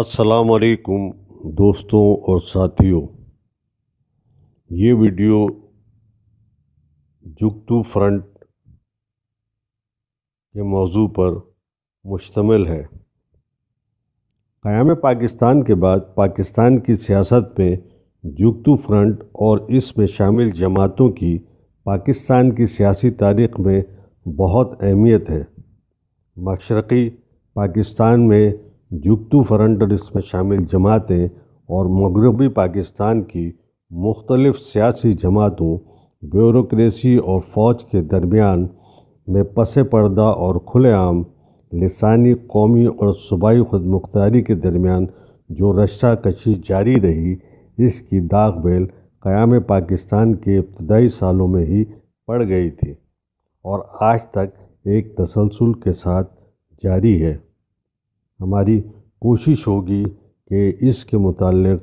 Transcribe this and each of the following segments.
अस्सलाम वालेकुम दोस्तों और साथियों ये वीडियो जुगतू फ्रंट के मौजू पर मुश्तमिल है क़याम पाकिस्तान के बाद पाकिस्तान की सियासत में जुगतू फ्रंट और इसमें शामिल जमातों की पाकिस्तान की सियासी तारीख में बहुत अहमियत है मशरक़ी पाकिस्तान में जुगतू फ्रंट और इसमें शामिल जमातें और मगरबी पाकिस्तान की मुख्तलिफ सियासी जमातों ब्यूरोसी और फ़ौज के दरमियान में पस पर्दा और खुलेआम लसानी कौमी और सूबाई खुद मुख्तारी के दरमियान जो रशा कशी जारी रही इसकी दाग बेल क़याम पाकिस्तान के इब्तदाई सालों में ही पड़ गई थी और आज तक एक तसलसल के साथ जारी है हमारी कोशिश होगी कि इसके मुतलक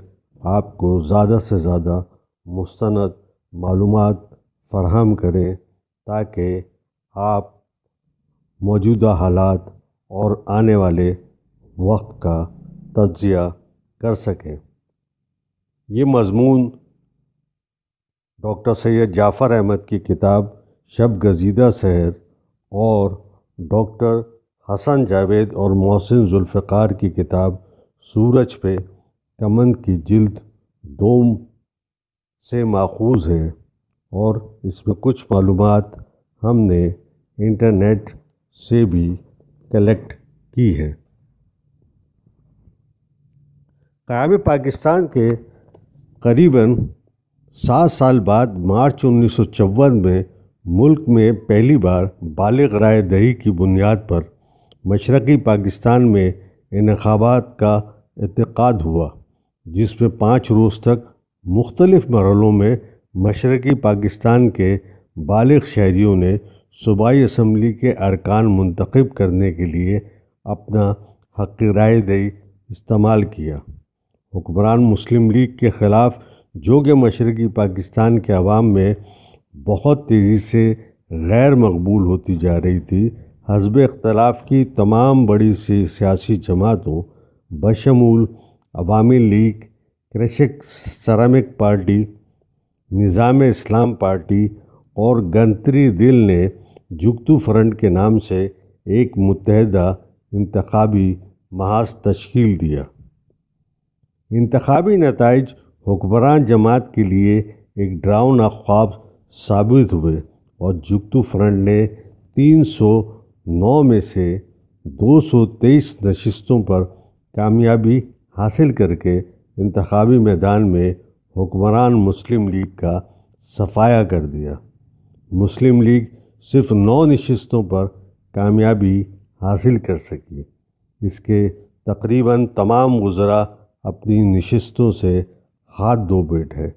आपको ज़्यादा से ज़्यादा मुस्ंद मालूम फ़राहम करें ताकि आप मौजूदा हालात और आने वाले वक्त का तजिया कर सकें ये मज़मून डॉक्टर सैयद जाफ़र अहमद की किताब शब गजीदा शहर और डॉक्टर हसन जावेद और मोहसिन जुल्फ़ार की किताब सूरज पे कमंद की जिल्द दोम से माखूज है और इसमें कुछ मालूम हमने इंटरनेट से भी कलेक्ट की है क़्याम पाकिस्तान के करीबन सात साल बाद मार्च उन्नीस में मुल्क में पहली बार बालग राय दही की बुनियाद पर मशरक़ी पाकिस्तान में इनखाबात का इनक़ाद हुआ जिसमें पाँच रोज़ तक मुख्तलिफ़ मरहलों में मशरक़ी पाकिस्तान के बालग शहरीों ने सूबाई असम्बली के अरकान मुंतखब करने के लिए अपना हक राय दही इस्तेमाल किया हुक्मरान मुस्लिम लीग के ख़िलाफ़ जो कि मशरक़ी पाकिस्तान के आवाम में बहुत तेज़ी से गैर मकबूल होती जा रही थी हजब अख्तलाफ की तमाम बड़ी सी सियासी जमातों बशमूल Awami league Krishak Sramik party Nizam Islam party और गंतरी दिल ने जुगतु फ्रंट के नाम से एक मुतहदा इंतबी महाज तश्कील दिया इंतबी नतज हुक्मरान जमात के लिए एक ड्राउन ख्वाब साबित हुए और जुगतु फ्रंट ने तीन सौ नौ में से 223 नशस्तों पर कामयाबी हासिल करके इंतबी मैदान में हुक्मरान मुस्लिम लीग का सफाया कर दिया मुस्लिम लीग सिर्फ नौ नशस्तों पर कामयाबी हासिल कर सकी इसके तकरीबन तमाम गुज़रा अपनी नशस्तों से हाथ धो बैठे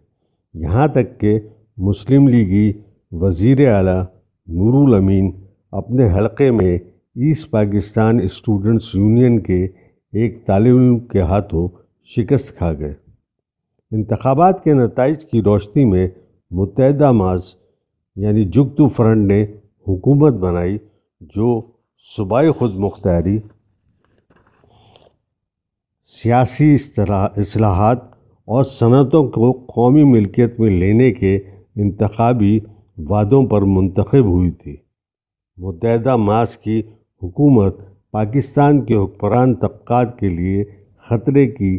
यहाँ तक कि मुस्लिम लीगी वज़ी अली नूरुल अमीन अपने हलक़े में ईस्ट पाकिस्तान स्टूडेंट्स यूनियन के एक तालब के हाथों शिकस्त खा गए इंतबात के नतज की रोशनी में मुतहदा माज यानी जुगतु फ्रंट ने हुकूमत बनाई जो सूबाई खुद मुख्तारी सियासी असलाहत और सनतों को कौमी मिल्कियत में लेने के इंतबी वादों पर मंतखब हुई थी मुतहदा मास की हुकूमत पाकिस्तान के हुक्मरान तबक़ात के लिए ख़तरे की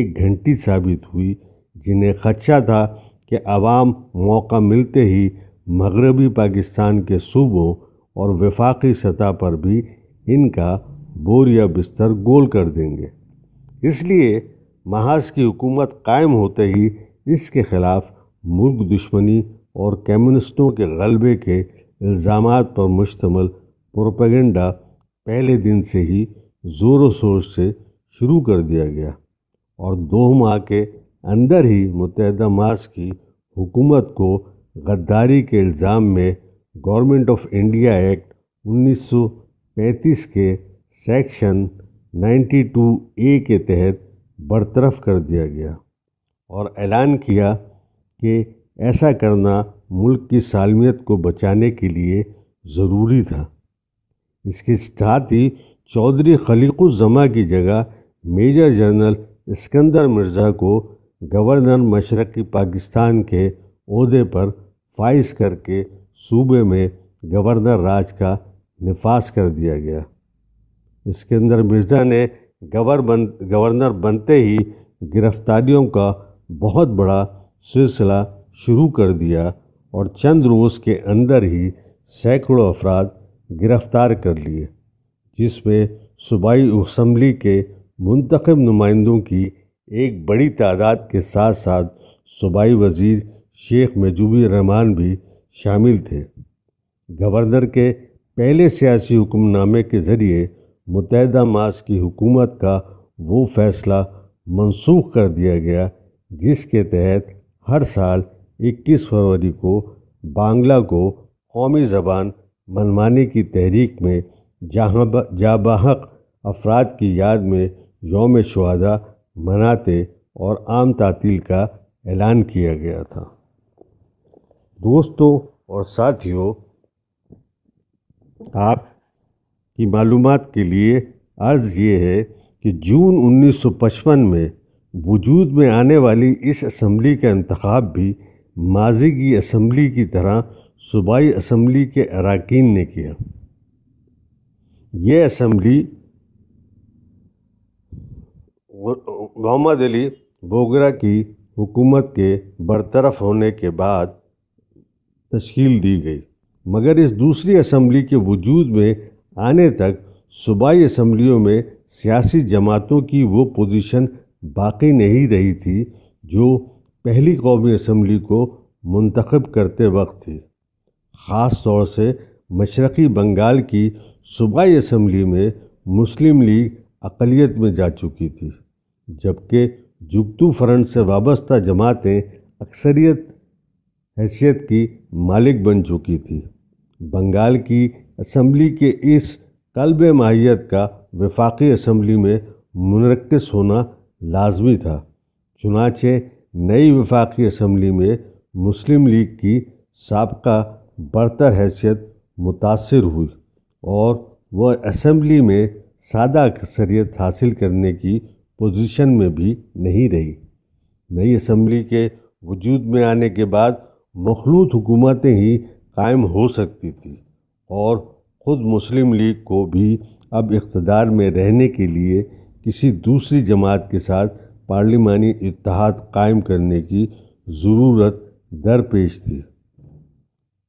एक घंटी साबित हुई जिन्हें खदशा था कि आवाम मौका मिलते ही मगरबी पाकिस्तान के सूबों और वफाकी सतह पर भी इनका बोर या बिस्तर गोल कर देंगे इसलिए महाज की हुकूमत कायम होते ही इसके ख़िलाफ़ मुल्क दुश्मनी और कम्युनिस्टों के गलबे के इल्ज़ाम पर मुश्तमल प्रोपेगेंडा पहले दिन से ही ज़ोर शोर से शुरू कर दिया गया और दो माह के अंदर ही मुतहद मास की हुकूमत को गद्दारी के इल्ज़ाम में गवर्नमेंट ऑफ इंडिया एक्ट 1935 के सेक्शन 92 ए के तहत बरतरफ कर दिया गया और ऐलान किया कि ऐसा करना मुल्क की सालमियत को बचाने के लिए ज़रूरी था इसके साथ ही चौधरी खलीकुजमा की जगह मेजर जनरल इस्कंदर मिर्ज़ा को गवर्नर मशरक़ी पाकिस्तान के अहदे पर फाइज करके सूबे में गवर्नर राज का नफाज कर दिया गया इस्कंदर मिर्ज़ा ने गवर बन गवर्नर बनते ही गिरफ्तारियों का बहुत बड़ा सिलसिला शुरू कर दिया और चंद रोज़ के अंदर ही सैकड़ों अफराद गिरफ्तार कर लिए जिसमें सूबाई असम्बली के मंतखब नुमाइंदों की एक बड़ी तादाद के साथ साथ सूबाई वज़ीर शेख मजूबी रहमान भी शामिल थे गवर्नर के पहले सियासी हुक्मनामे के ज़रिए मुतहदा मास की हुकूमत का वो फैसला मनसूख कर दिया गया जिसके तहत हर साल 21 फरवरी को बांग्ला को कौमी ज़बान मनमाने की तहरीक में जहाँ जाबहक अफराद की याद में योम शुदा मनाते और आम तातील का ऐलान किया गया था दोस्तों और साथियों आप की मालूम के लिए अर्ज़ ये है कि जून 1955 में वजूद में आने वाली इस असम्बली का इंतखब भी माजी की असम्बली की तरह सूबाई असम्बली के अरकान ने किया ये असम्बली मोहम्मद अली बोगरा की हुकूमत के बरतरफ होने के बाद तश्ल दी गई मगर इस दूसरी असम्बली के वजूद में आने तक सूबाई असम्बलियों में सियासी जमातों की वो पोजीशन बाकी नहीं रही थी जो पहली कौमी असम्बली को मंतखब करते वक्त थी ख़ास तौर से मशरक़ी बंगाल की सूबाई असम्बली में मुस्लिम लीग अकलीत में जा चुकी थी जबकि जुगतू फ्रंट से वाबस्ता जमातें अक्सरियत हैसियत की मालिक बन चुकी थी बंगाल की असम्बली के इस कल्ब माहियत का वफाकी असम्बली में मनकस होना लाजमी था चुनाचे नई वफाकी असम्बली में मुस्लिम लीग की सबका बढ़तर हैसियत मुतासर हुई और वह असम्बली में सादा अक्सरियत हासिल करने की पोजीशन में भी नहीं रही नई असम्बली के वजूद में आने के बाद मखलूत हुकूमतें ही कायम हो सकती थी और ख़ुद मुस्लिम लीग को भी अब इकतदार में रहने के लिए किसी दूसरी जमात के साथ पार्लिमानी इतिहाद कायम करने की ज़रूरत दरपेश थी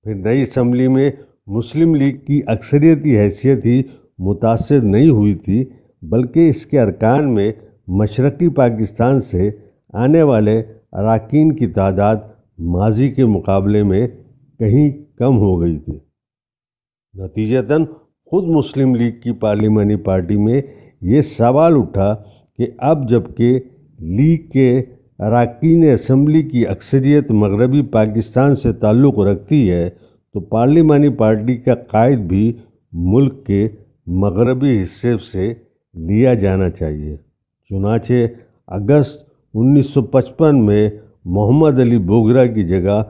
फिर नई असम्बली में मुस्लिम लीग की अक्सरियती हैसियत ही मुतासर नहीं हुई थी बल्कि इसके अरकान में मशरक़ी पाकिस्तान से आने वाले अरकान की तादाद माजी के मुकाबले में कहीं कम हो गई थी नतीजतन खुद मुस्लिम लीग की पार्लिमानी पार्टी में ये सवाल उठा कि अब जबकि लीग के अरकान असम्बली की अक्सरियत मगरबी पाकिस्तान से ताल्लुक़ रखती है तो पार्लिमानी पार्टी का कायद भी मुल्क के मगरबी हिस्से से लिया जाना चाहिए चुनाचे अगस्त 1955 में मोहम्मद अली बोगरा की जगह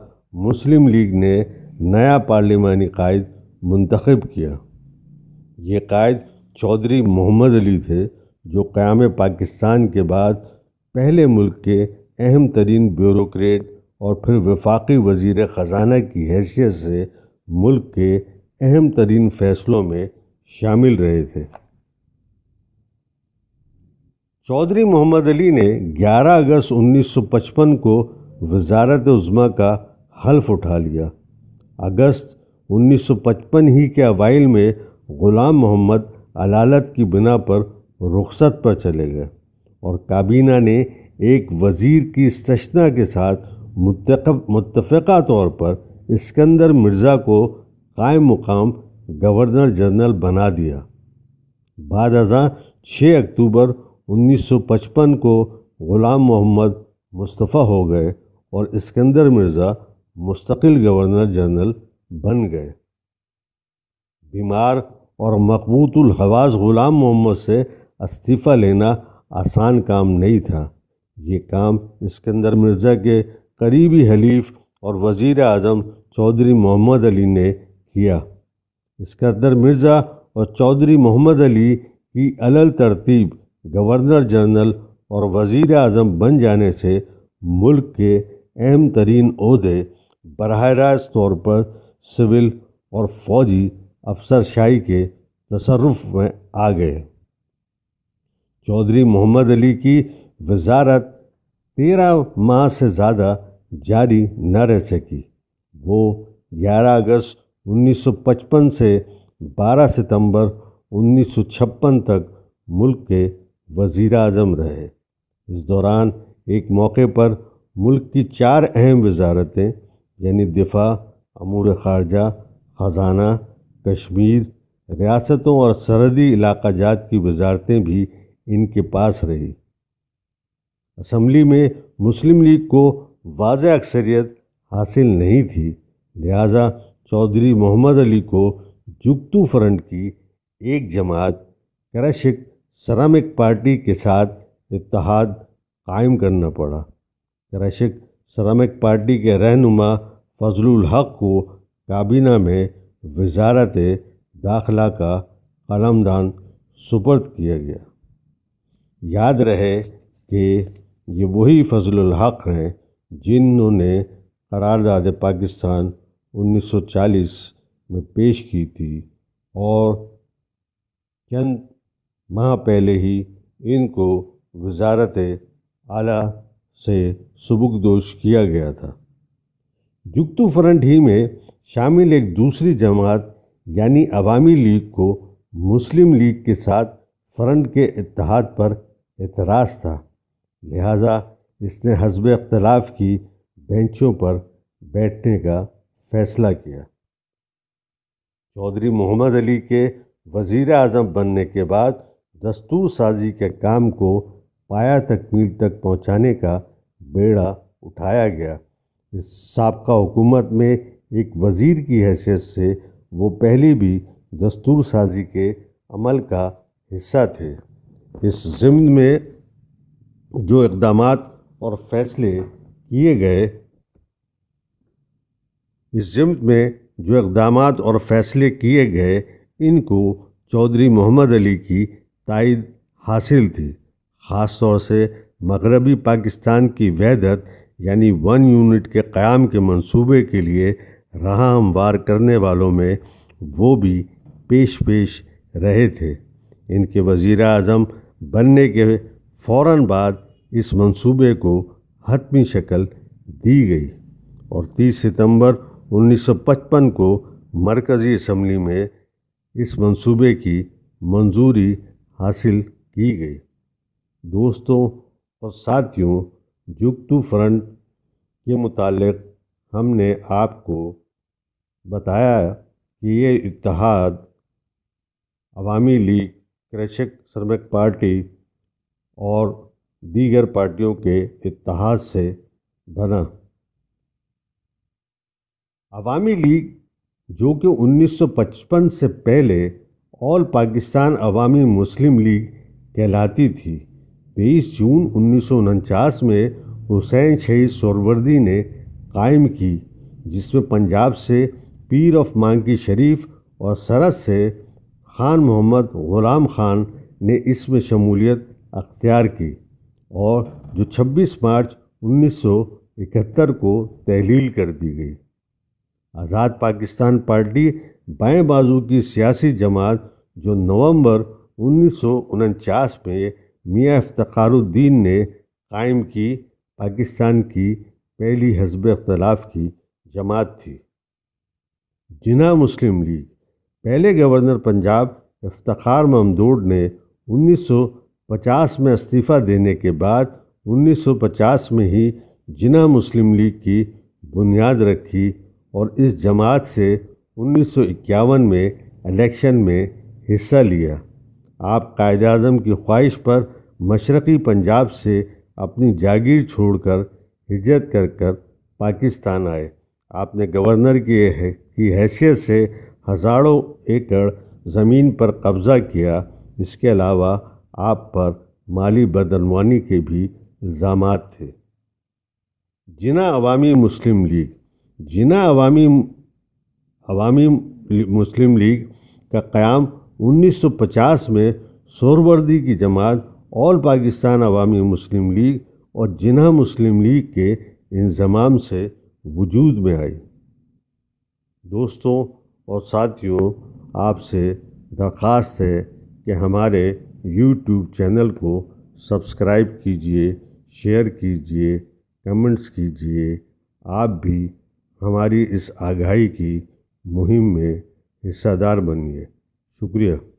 मुस्लिम लीग ने नया पार्लिमानी कायद मंतखब किया ये कायद चौधरी मोहम्मद अली थे जो क़्याम पाकिस्तान के बाद पहले मुल्क के अहम तरीन ब्यूरोक्रेट और फिर वफाकी वजीर ख़जाना की हैसियत से मुल्क के अहम तरीन फ़ैसलों में शामिल रहे थे चौधरी मोहम्मद अली ने 11 अगस्त 1955 को वजारत उज़मा का हल्फ उठा लिया अगस्त 1955 ही के अवाइल में ग़ुलाम मोहम्मद अलालत की बिना पर रुखसत पर चले गए और काबीना ने एक वज़ीर की सचना के साथ मुतफ़ा तौर पर इस्कंदर मिर्ज़ा को कायम मुकाम गवर्नर जनरल बना दिया बाद अजा छः अक्टूबर 1955 को ग़ुलाम मोहम्मद मुस्तफ़ा हो गए और इस्कंदर मिर्ज़ा मुस्तकिल गवर्नर जनरल बन गए बीमार और मकबूतुल हवास ग़ुलाम मोहम्मद से इस्तीफ़ा लेना आसान काम नहीं था ये काम इस्कंदर मिर्ज़ा के करीबी हलीफ और वज़ी अजम चौधरी मोहम्मद अली ने किया इस्कंदर मिर्ज़ा और चौधरी मोहम्मद अली की अलल तरतीब गवर्नर जनरल और वज़ी अजम बन जाने से मुल्क के अहम तरीन अहदे बरह रास्त तौर पर सिविल और फौजी अफसरशाही के तसरफ में आ गए चौधरी मोहम्मद अली की वजारत तेरह माह से ज़्यादा जारी न रह सकी वो 11 अगस्त 1955 से 12 सितंबर 1956 तक मुल्क के वज़ी अजम रहे इस दौरान एक मौके पर मुल्क की चार अहम वजारतें यानी दिफा अमूर खारजा ख़जाना कश्मीर रियासतों और सरहदी इलाका जात की वजारतें भी इनके पास रही असम्बली में मुस्लिम लीग को वाज अक्सरियत हासिल नहीं थी लिहाजा चौधरी मोहम्मद अली को जुगतू फ्रंट की एक जमात क्रशिक सरामिक पार्टी के साथ इतिहाद कायम करना पड़ा क्रशिक सरामिक पार्टी के रहनुमा फजलुल हक को काबीना में वजारत दाखला का कलमदान सुपर्द किया गया याद रहे कि ये वही फजल हक़ हैं जिन्होंने करारदाद पाकिस्तान 1940 में पेश की थी और चंद माह पहले ही इनको वजारत आला से सबकदोश किया गया था जुगतु फ्रंट ही में शामिल एक दूसरी जमात यानी अवामी लीग को मुस्लिम लीग के साथ फ्रंट के इतिहाद पर एतराज़ था लिहाजा इसने हजब अख्तलाफ की बेंचों पर बैठने का फ़ैसला किया चौधरी मोहम्मद अली के वज़ी अजम बनने के बाद दस्तूर साजी के काम को पाया तकमील तक पहुँचाने का बेड़ा उठाया गया इस सबका हुकूमत में एक वज़ी की हैसियत से वो पहले भी दस्तूर साजी के अमल का हिस्सा थे इस ज़िम्न में जो इकदाम और फैसले किए गए इस ज़िम्न में जो इकदाम और फैसले किए गए इनको चौधरी मोहम्मद अली की तायद हासिल थी ख़ास तौर से मगरबी पाकिस्तान की वहदत यानी वन यूनिट के क़्याम के मंसूबे के लिए रहा हमवार करने वालों में वो भी पेश पेश रहे थे इनके वज़ी अजम बनने के फ़ौर बाद इस मंसूबे को हतमी शक्ल दी गई और 30 सितंबर 1955 को मरकज़ी असम्बली में इस मंसूबे की मंजूरी हासिल की गई दोस्तों और साथियों जुगतु फ्रंट के मुतालिक हमने आपको बताया कि ये इतिहाद अवामी लीग कृषक श्रमिक पार्टी और दीगर पार्टियों के इतिहास से बना अवामी लीग जो कि 1955 से पहले all Pakistan Awami Muslim league कहलाती थी तेईस जून उन्नीस में हुसैन शहीद सोरवर्दी ने कायम की जिसमें पंजाब से पीर ऑफ मांकी शरीफ और सरहद से खान मोहम्मद ग़ुलाम खान ने इसमें शमूलियत अख्तियार की और जो 26 मार्च 1971 को तहलील कर दी गई आज़ाद पाकिस्तान पार्टी बाएं बाजू की सियासी जमात जो नवंबर उन्नीस में मियाँ इफ्तारुद्दीन ने कायम की पाकिस्तान की पहली हजब अख्तलाफ की जमात थी जिना मुस्लिम लीग पहले गवर्नर पंजाब इफ्तार ममदूड ने 1950 में इस्तीफ़ा देने के बाद 1950 में ही जिना मुस्लिम लीग की बुनियाद रखी और इस जमात से 1951 में इलेक्शन में हिस्सा लिया आप कायद अजम की ख्वाहिश पर मशरक़ी पंजाब से अपनी जागीर छोड़कर हिजरत कर कर पाकिस्तान आए आपने गवर्नर की हैसियत से हज़ारों एकड़ ज़मीन पर कब्ज़ा किया इसके अलावा आप पर माली बदनवानी के भी इल्ज़ाम थे जिना अवामी मुस्लिम लीग जिना अवामी अवामी मुस्लिम लीग का क़्याम 1950 में सोरवर्दी की जमात all Pakistan Awami Muslim league और जिना मुस्लिम लीग के इंजमाम से वजूद में आई दोस्तों और साथियों आपसे दरख्वास्त है कि हमारे यूट्यूब चैनल को सब्सक्राइब कीजिए शेयर कीजिए कमेंट्स कीजिए आप भी हमारी इस आगाही की मुहिम में हिस्सादार बनिए शुक्रिया